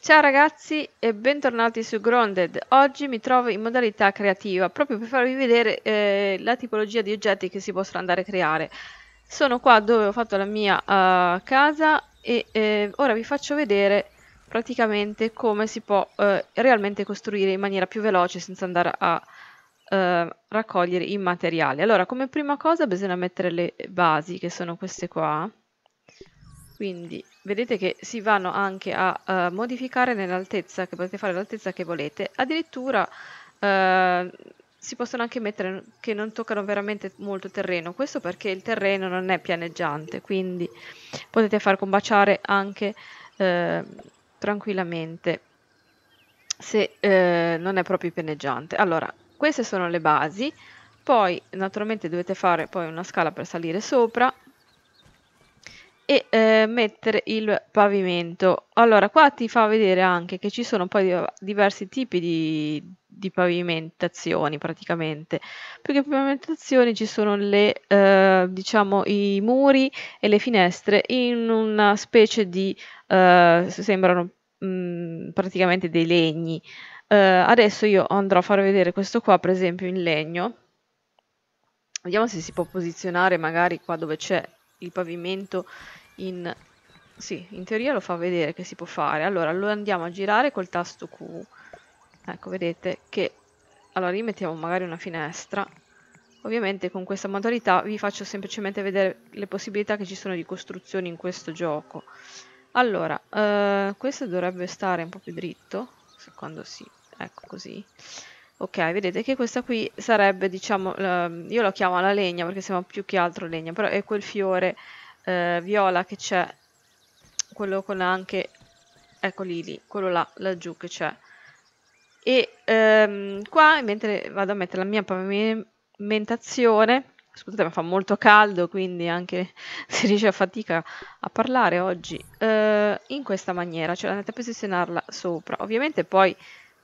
Ciao ragazzi e bentornati su Grounded. Oggi mi trovo in modalità creativa proprio per farvi vedere eh, la tipologia di oggetti che si possono andare a creare. Sono qua dove ho fatto la mia uh, casa e eh, ora vi faccio vedere praticamente come si può eh, realmente costruire in maniera più veloce senza andare a eh, raccogliere i materiali. Allora, come prima cosa bisogna mettere le basi che sono queste qua. Quindi vedete che si vanno anche a uh, modificare nell'altezza, che potete fare l'altezza che volete, addirittura uh, si possono anche mettere che non toccano veramente molto terreno, questo perché il terreno non è pianeggiante, quindi potete far combaciare anche uh, tranquillamente se non è proprio pianeggiante. Allora, queste sono le basi, poi naturalmente dovete fare poi una scala per salire sopra, e eh, mettere il pavimento allora qua ti fa vedere anche che ci sono poi diversi tipi di, di pavimentazioni praticamente più che pavimentazioni ci sono le eh, diciamo i muri e le finestre in una specie di eh, sembrano mh, mm, praticamente dei legni eh, adesso io andrò a far vedere questo qua per esempio in legno vediamo se si può posizionare magari qua dove c'è il pavimento in... Sì, in teoria lo fa vedere che si può fare. Allora, lo andiamo a girare col tasto Q. Ecco, vedete che... Allora, mettiamo magari una finestra. Ovviamente con questa modalità vi faccio semplicemente vedere le possibilità che ci sono di costruzioni in questo gioco. Allora, eh, questo dovrebbe stare un po' più dritto, Secondo si... Ecco, così Ok, vedete che questa qui sarebbe, diciamo, io la chiamo la legna perché sembra più che altro legna, però è quel fiore eh, viola che c'è, quello con anche, ecco lì, lì, quello là, laggiù che c'è. E ehm, qua, mentre vado a mettere la mia pavimentazione, scusate ma fa molto caldo, quindi anche si riesce a fatica a parlare oggi, eh, in questa maniera, cioè andate a posizionarla sopra. Ovviamente poi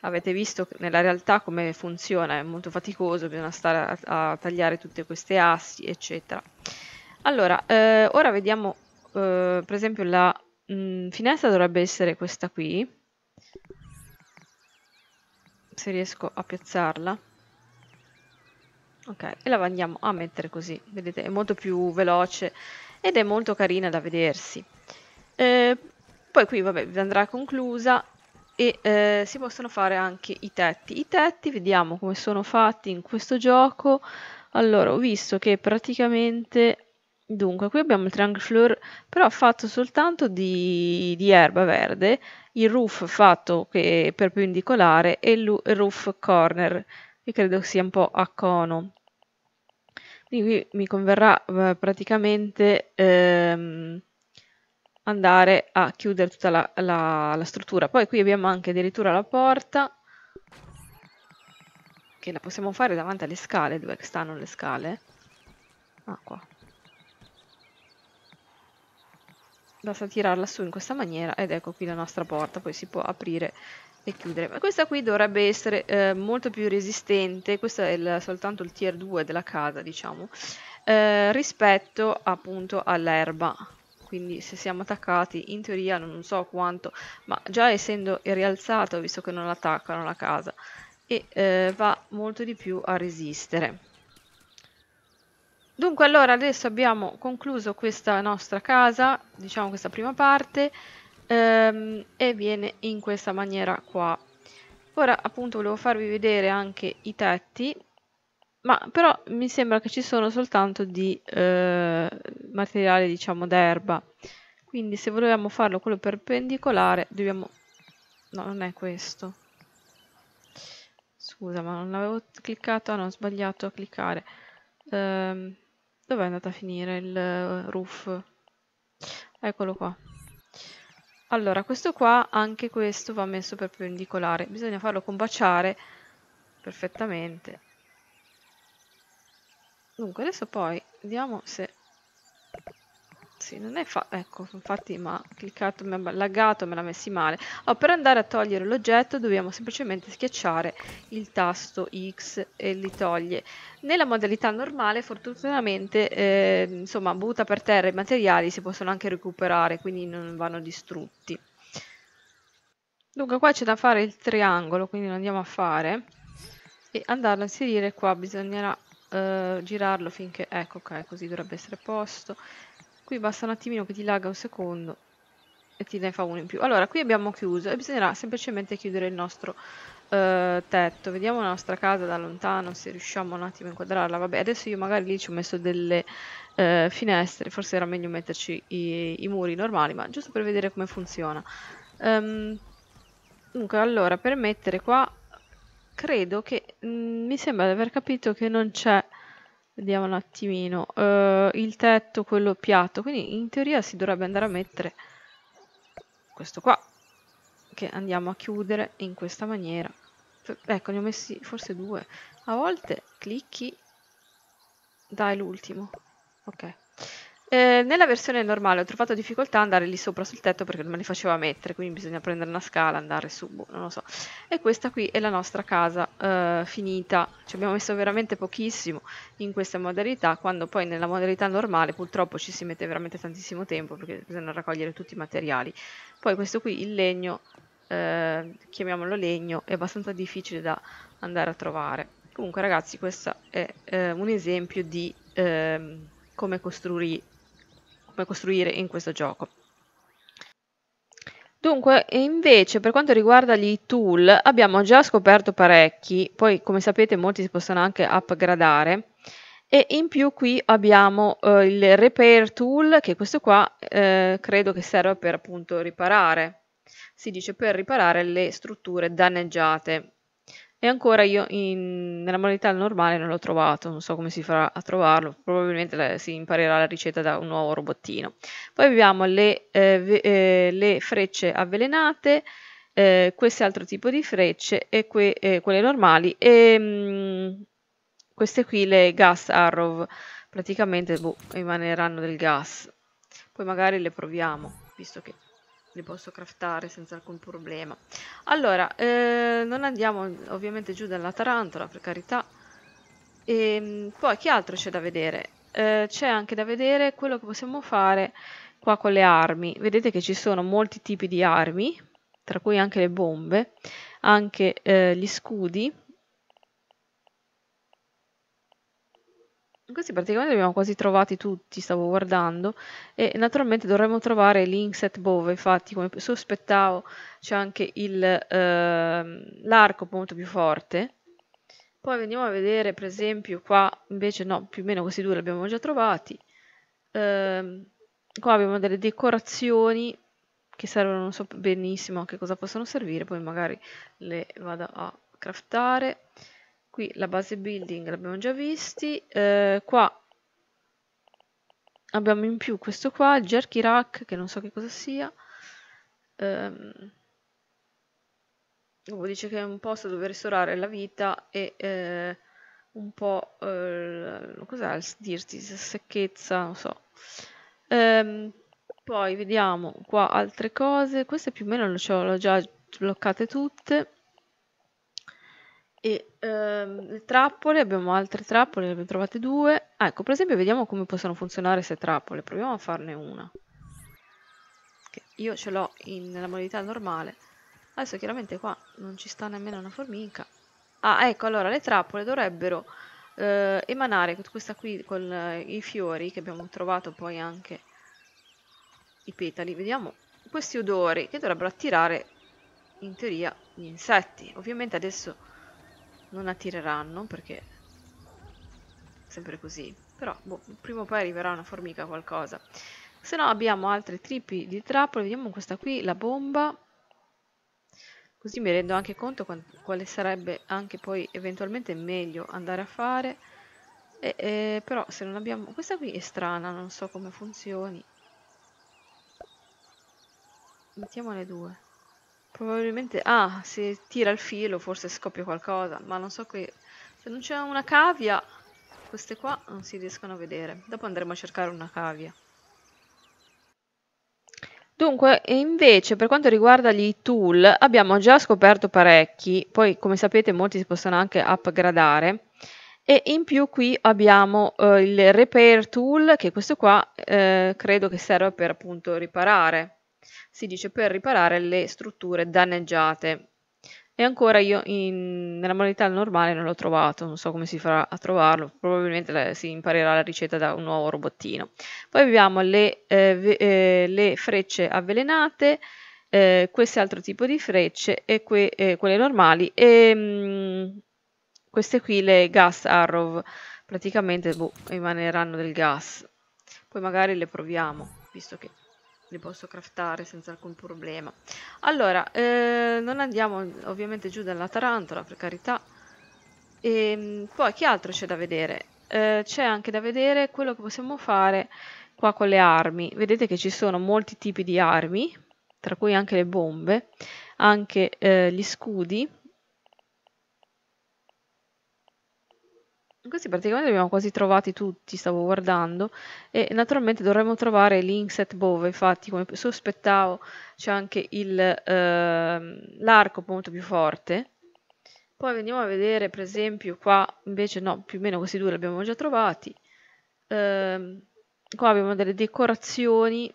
avete visto nella realtà come funziona, è molto faticoso, bisogna stare a, a tagliare tutte queste assi, eccetera. Allora, eh, ora vediamo, eh, per esempio, la mh, mm, finestra dovrebbe essere questa qui, se riesco a piazzarla. Ok, e la andiamo a mettere così, vedete, è molto più veloce ed è molto carina da vedersi. Eh, poi qui, vabbè, andrà conclusa e eh, si possono fare anche i tetti. I tetti vediamo come sono fatti in questo gioco. Allora, ho visto che praticamente... Dunque, qui abbiamo il triangle floor, però fatto soltanto di, di erba verde, il roof fatto che perpendicolare e il roof corner, che credo sia un po' a cono. Quindi qui mi converrà eh, praticamente... Ehm, andare a chiudere tutta la, la, la struttura. Poi qui abbiamo anche addirittura la porta che la possiamo fare davanti alle scale, dove stanno le scale. Ah, qua. Basta tirarla su in questa maniera ed ecco qui la nostra porta, poi si può aprire e chiudere. Ma questa qui dovrebbe essere eh, molto più resistente, questo è il, soltanto il tier 2 della casa, diciamo, eh, rispetto appunto all'erba quindi se siamo attaccati in teoria non so quanto, ma già essendo rialzato, visto che non attaccano la casa, e eh, va molto di più a resistere. Dunque allora adesso abbiamo concluso questa nostra casa, diciamo questa prima parte, ehm, e viene in questa maniera qua. Ora appunto volevo farvi vedere anche i tetti, ma però mi sembra che ci sono soltanto di eh, materiale, diciamo, d'erba. Quindi se volevamo farlo quello perpendicolare, dobbiamo... No, non è questo. Scusa, ma non avevo cliccato... Ah, no, ho sbagliato a cliccare. Ehm, Dov'è andata a finire il eh, roof? Eccolo qua. Allora, questo qua, anche questo va messo perpendicolare. Bisogna farlo combaciare perfettamente. Dunque, adesso poi vediamo se... Sì, non è fa... Ecco, infatti mi ha cliccato, mi ha laggato, me l'ha messi male. Allora, oh, per andare a togliere l'oggetto dobbiamo semplicemente schiacciare il tasto X e li toglie. Nella modalità normale, fortunatamente, eh, insomma, butta per terra i materiali si possono anche recuperare, quindi non vanno distrutti. Dunque, qua c'è da fare il triangolo, quindi lo andiamo a fare. E andarlo a inserire qua bisognerà eh, girarlo finché... Ecco, ok, così dovrebbe essere a posto. Qui basta un attimino che ti laga un secondo e ti ne fa uno in più. Allora, qui abbiamo chiuso e bisognerà semplicemente chiudere il nostro eh, tetto. Vediamo la nostra casa da lontano, se riusciamo un attimo a inquadrarla. Vabbè, adesso io magari lì ci ho messo delle eh, finestre, forse era meglio metterci i, i, muri normali, ma giusto per vedere come funziona. Um, dunque, allora, per mettere qua credo che mh, mm, mi sembra di aver capito che non c'è vediamo un attimino uh, il tetto quello piatto quindi in teoria si dovrebbe andare a mettere questo qua che andiamo a chiudere in questa maniera ecco ne ho messi forse due a volte clicchi dai l'ultimo ok eh, nella versione normale ho trovato difficoltà ad andare lì sopra sul tetto perché non me li faceva mettere, quindi bisogna prendere una scala, andare su, boh, non lo so. E questa qui è la nostra casa eh, finita, ci abbiamo messo veramente pochissimo in questa modalità, quando poi nella modalità normale purtroppo ci si mette veramente tantissimo tempo perché bisogna raccogliere tutti i materiali. Poi questo qui, il legno, eh, chiamiamolo legno, è abbastanza difficile da andare a trovare. Comunque ragazzi questo è eh, un esempio di ehm, come costruire come costruire in questo gioco. Dunque, invece, per quanto riguarda gli tool, abbiamo già scoperto parecchi, poi come sapete molti si possono anche upgradare, e in più qui abbiamo eh, il repair tool, che questo qua eh, credo che serva per appunto riparare, si dice per riparare le strutture danneggiate e ancora io in, nella modalità normale non l'ho trovato, non so come si farà a trovarlo, probabilmente la, si imparerà la ricetta da un nuovo robottino. Poi abbiamo le, eh, ve, eh, le frecce avvelenate, eh, questo altro tipo di frecce e que, eh, quelle normali e mh, mm, queste qui le gas arrow, praticamente boh, rimaneranno del gas. Poi magari le proviamo, visto che li posso craftare senza alcun problema allora eh, non andiamo ovviamente giù dalla tarantola per carità e ehm, poi che altro c'è da vedere eh, c'è anche da vedere quello che possiamo fare qua con le armi vedete che ci sono molti tipi di armi tra cui anche le bombe anche eh, gli scudi Questi praticamente li abbiamo quasi trovati tutti, stavo guardando, e naturalmente dovremmo trovare l'inset bove, infatti come sospettavo c'è anche ehm, l'arco molto più forte. Poi andiamo a vedere per esempio qua, invece no, più o meno questi due li abbiamo già trovati. Eh, qua abbiamo delle decorazioni che servono, non so benissimo a che cosa possono servire, poi magari le vado a craftare qui la base building l'abbiamo già visti eh, qua abbiamo in più questo qua il jerky rack che non so che cosa sia ehm, dice che è un posto dove ristorare la vita e eh, un po' eh, cos'è il dirti secchezza non so ehm, poi vediamo qua altre cose queste più o meno le ho già bloccate tutte e ehm, le trappole, abbiamo altre trappole, ne abbiamo trovate due. Ah, ecco, per esempio vediamo come possono funzionare queste trappole. Proviamo a farne una. Che io ce l'ho nella modalità normale. Adesso chiaramente qua non ci sta nemmeno una formica. Ah, ecco, allora le trappole dovrebbero eh, emanare questa qui con eh, i fiori che abbiamo trovato poi anche i petali. Vediamo questi odori che dovrebbero attirare in teoria gli insetti. Ovviamente adesso non attireranno perché sempre così però boh, prima o poi arriverà una formica qualcosa se no abbiamo altri tipi di trappole vediamo questa qui la bomba così mi rendo anche conto quale sarebbe anche poi eventualmente meglio andare a fare e, e, però se non abbiamo questa qui è strana non so come funzioni mettiamone due Probabilmente, ah, se tira il filo forse scoppia qualcosa, ma non so qui. Se non c'è una cavia, queste qua non si riescono a vedere. Dopo andremo a cercare una cavia. Dunque, invece, per quanto riguarda gli tool, abbiamo già scoperto parecchi, poi come sapete molti si possono anche upgradare, e in più qui abbiamo eh, il repair tool, che questo qua eh, credo che serva per appunto riparare, si dice per riparare le strutture danneggiate. E ancora io in, nella modalità normale non l'ho trovato, non so come si farà a trovarlo, probabilmente la, si imparerà la ricetta da un nuovo robottino. Poi abbiamo le, eh, ve, eh, le frecce avvelenate, eh, questo altro tipo di frecce e que, eh, quelle normali e mh, mm, queste qui le gas arrow, praticamente boh, rimaneranno del gas. Poi magari le proviamo, visto che li posso craftare senza alcun problema allora eh, non andiamo ovviamente giù dalla tarantola per carità e ehm, poi che altro c'è da vedere eh, c'è anche da vedere quello che possiamo fare qua con le armi vedete che ci sono molti tipi di armi tra cui anche le bombe anche eh, gli scudi Questi praticamente li abbiamo quasi trovati tutti, stavo guardando, e naturalmente dovremmo trovare l'inset bove, infatti come sospettavo c'è anche ehm, l'arco eh, molto più forte. Poi andiamo a vedere per esempio qua, invece no, più o meno questi due li abbiamo già trovati. Eh, qua abbiamo delle decorazioni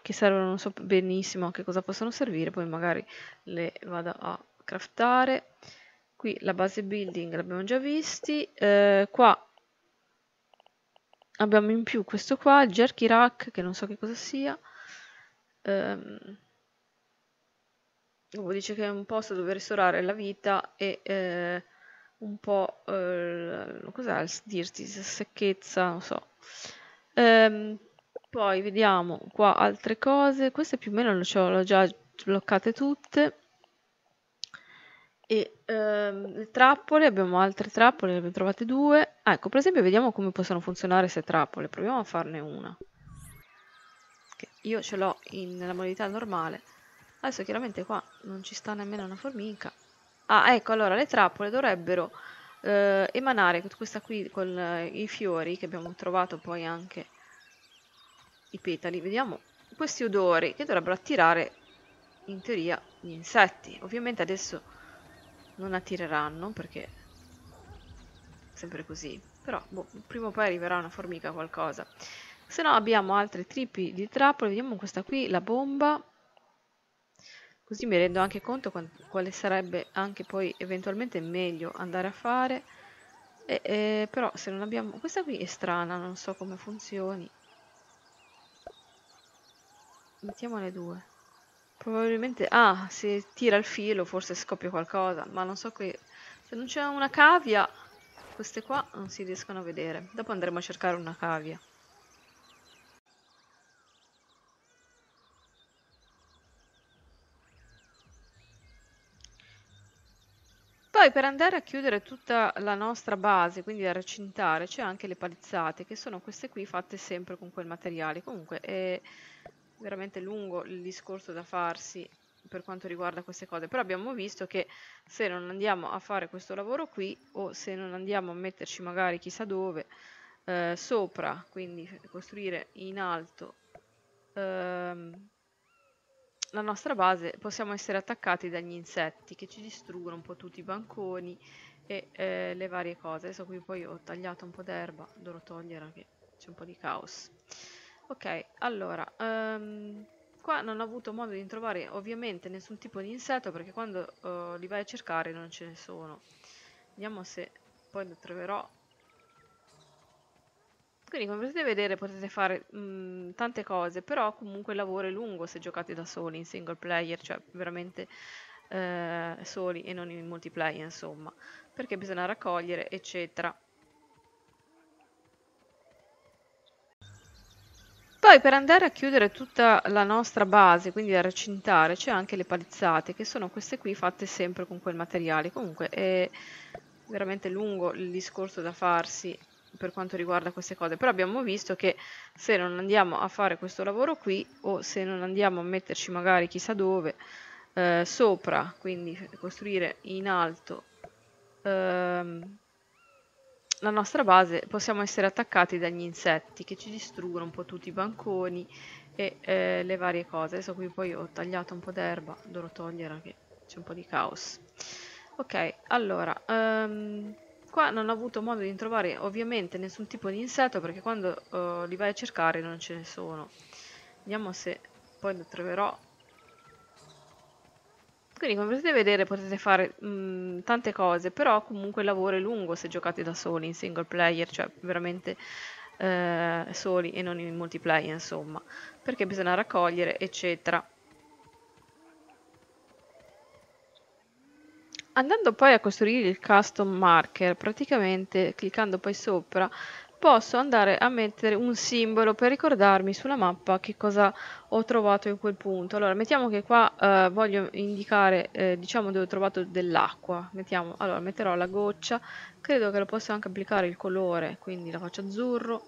che servono, non so benissimo a che cosa possono servire, poi magari le vado a craftare qui la base building l'abbiamo già visti eh, qua abbiamo in più questo qua il jerky rack che non so che cosa sia ehm, dice che è un posto dove ristorare la vita e eh, un po' eh, cos'è il dirti secchezza non so ehm, poi vediamo qua altre cose queste più o meno le ho già bloccate tutte e ehm, le trappole, abbiamo altre trappole, ne abbiamo trovate due. Ah, ecco, per esempio vediamo come possono funzionare queste trappole, proviamo a farne una. Che io ce l'ho nella modalità normale. Adesso chiaramente qua non ci sta nemmeno una formica. Ah, ecco, allora le trappole dovrebbero eh, emanare, questa qui con eh, i fiori che abbiamo trovato poi anche i petali, vediamo questi odori che dovrebbero attirare in teoria gli insetti. Ovviamente adesso non attireranno perché sempre così però boh, prima o poi arriverà una formica qualcosa se no abbiamo altri tipi di trappole vediamo questa qui la bomba così mi rendo anche conto quale sarebbe anche poi eventualmente meglio andare a fare e, e, però se non abbiamo questa qui è strana non so come funzioni mettiamole due Probabilmente... Ah, se tira il filo forse scoppia qualcosa, ma non so che... Se non c'è una cavia, queste qua non si riescono a vedere. Dopo andremo a cercare una cavia. Poi per andare a chiudere tutta la nostra base, quindi a recintare, c'è anche le palizzate, che sono queste qui fatte sempre con quel materiale. Comunque, eh, veramente lungo il discorso da farsi per quanto riguarda queste cose, però abbiamo visto che se non andiamo a fare questo lavoro qui o se non andiamo a metterci magari chissà dove eh, sopra, quindi costruire in alto ehm, la nostra base, possiamo essere attaccati dagli insetti che ci distruggono un po' tutti i banconi e eh, le varie cose. Adesso qui poi ho tagliato un po' d'erba, dovrò togliere che c'è un po' di caos. Ok, allora, um, qua non ho avuto modo di trovare ovviamente nessun tipo di insetto perché quando uh, li vai a cercare non ce ne sono. Vediamo se poi lo troverò. Quindi come potete vedere potete fare mh, mm, tante cose, però comunque il lavoro è lungo se giocate da soli in single player, cioè veramente eh, soli e non in multiplayer insomma, perché bisogna raccogliere eccetera. Poi per andare a chiudere tutta la nostra base, quindi a recintare, c'è anche le palizzate, che sono queste qui fatte sempre con quel materiale. Comunque è veramente lungo il discorso da farsi per quanto riguarda queste cose, però abbiamo visto che se non andiamo a fare questo lavoro qui o se non andiamo a metterci magari chissà dove eh, sopra, quindi costruire in alto ehm, la nostra base possiamo essere attaccati dagli insetti che ci distruggono un po' tutti i banconi e eh, le varie cose. Adesso qui poi ho tagliato un po' d'erba, dovrò togliere che c'è un po' di caos. Ok, allora, um, qua non ho avuto modo di trovare ovviamente nessun tipo di insetto perché quando uh, li vai a cercare non ce ne sono. Vediamo se poi ne troverò quindi come potete vedere potete fare mh, tante cose, però comunque il lavoro è lungo se giocate da soli in single player, cioè veramente eh, soli e non in multiplayer insomma, perché bisogna raccogliere eccetera. Andando poi a costruire il custom marker, praticamente cliccando poi sopra posso andare a mettere un simbolo per ricordarmi sulla mappa che cosa ho trovato in quel punto. Allora, mettiamo che qua eh, voglio indicare, eh, diciamo, dove ho trovato dell'acqua. Mettiamo, allora, metterò la goccia. Credo che lo possa anche applicare il colore, quindi la faccio azzurro.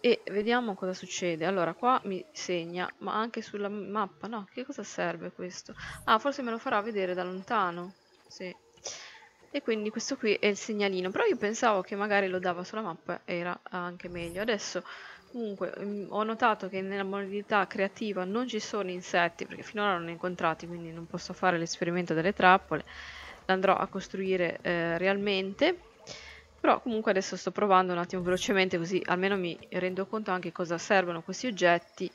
E vediamo cosa succede. Allora, qua mi segna, ma anche sulla mappa. No, che cosa serve questo? Ah, forse me lo farà vedere da lontano. Sì e quindi questo qui è il segnalino però io pensavo che magari lo dava sulla mappa era anche meglio adesso comunque mm, ho notato che nella modalità creativa non ci sono insetti perché finora non ne ho incontrati quindi non posso fare l'esperimento delle trappole l'andrò a costruire eh, realmente però comunque adesso sto provando un attimo velocemente così almeno mi rendo conto anche cosa servono questi oggetti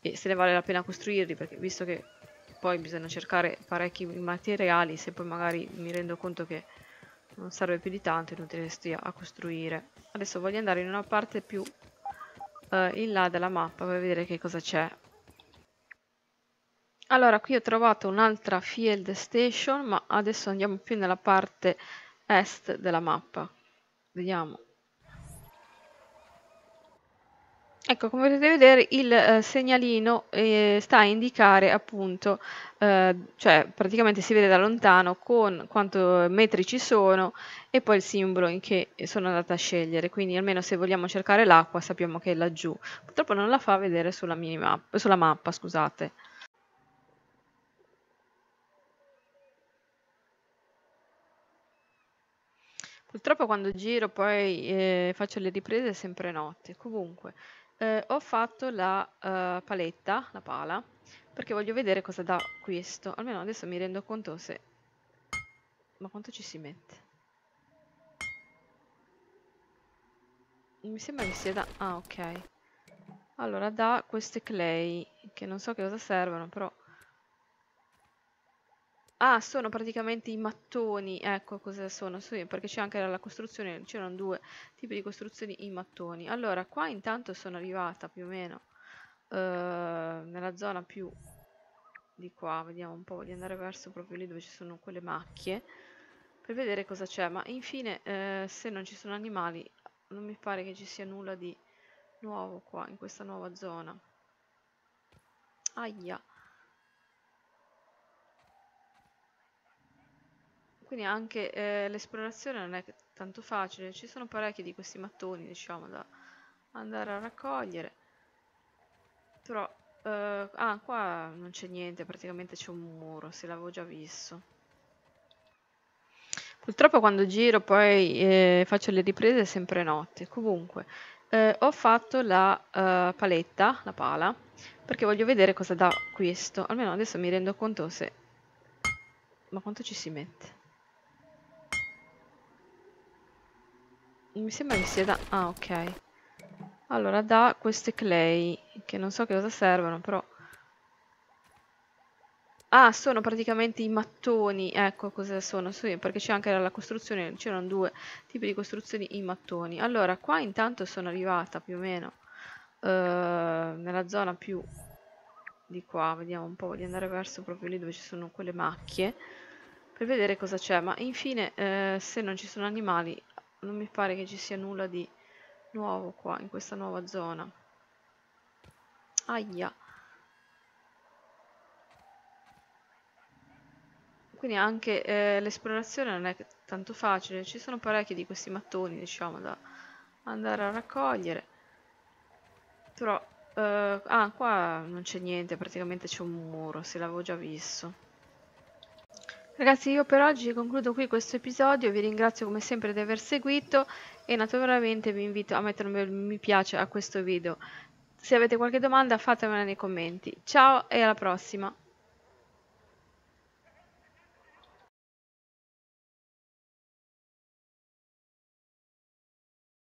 e se ne vale la pena costruirli perché visto che poi bisogna cercare parecchi materiali se poi magari mi rendo conto che non serve più di tanto è inutile stia a costruire adesso voglio andare in una parte più eh, in là della mappa per vedere che cosa c'è allora qui ho trovato un'altra field station ma adesso andiamo più nella parte est della mappa vediamo Ecco, come potete vedere il eh, segnalino eh, sta a indicare appunto, eh, cioè praticamente si vede da lontano con quanto metri ci sono e poi il simbolo in che sono andata a scegliere, quindi almeno se vogliamo cercare l'acqua sappiamo che è laggiù. Purtroppo non la fa vedere sulla, minimap, sulla mappa, scusate. Purtroppo quando giro poi eh, faccio le riprese è sempre notte. Comunque, eh, ho fatto la eh, paletta, la pala, perché voglio vedere cosa dà questo. Almeno adesso mi rendo conto se... Ma quanto ci si mette? Mi sembra che sia da... Ah, ok. Allora, da queste clay, che non so che cosa servono, però... Ah, sono praticamente i mattoni, ecco cosa sono, sì, perché c'è anche la costruzione, c'erano due tipi di costruzioni in mattoni. Allora, qua intanto sono arrivata più o meno eh, nella zona più di qua, vediamo un po', Voglio andare verso proprio lì dove ci sono quelle macchie, per vedere cosa c'è, ma infine eh, se non ci sono animali non mi pare che ci sia nulla di nuovo qua, in questa nuova zona. Aia. Quindi anche eh, l'esplorazione non è tanto facile, ci sono parecchi di questi mattoni, diciamo, da andare a raccogliere. Però, eh, ah, qua non c'è niente, praticamente c'è un muro, se l'avevo già visto. Purtroppo quando giro poi eh, faccio le riprese è sempre notte. Comunque, eh, ho fatto la eh, paletta, la pala, perché voglio vedere cosa dà questo. Almeno adesso mi rendo conto se... Ma quanto ci si mette? mi sembra che sia da... Ah, ok. Allora, da queste clay, che non so che cosa servono, però... Ah, sono praticamente i mattoni, ecco cosa sono, sì, perché c'è anche la costruzione, c'erano due tipi di costruzioni i mattoni. Allora, qua intanto sono arrivata più o meno eh, nella zona più di qua, vediamo un po', voglio andare verso proprio lì dove ci sono quelle macchie per vedere cosa c'è, ma infine eh, se non ci sono animali non mi pare che ci sia nulla di nuovo qua in questa nuova zona aia quindi anche eh, l'esplorazione non è tanto facile ci sono parecchi di questi mattoni diciamo da andare a raccogliere però eh, ah qua non c'è niente praticamente c'è un muro se l'avevo già visto Ragazzi, io per oggi concludo qui questo episodio, vi ringrazio come sempre di aver seguito e naturalmente vi invito a mettere un bel mi piace a questo video. Se avete qualche domanda fatemela nei commenti. Ciao e alla prossima!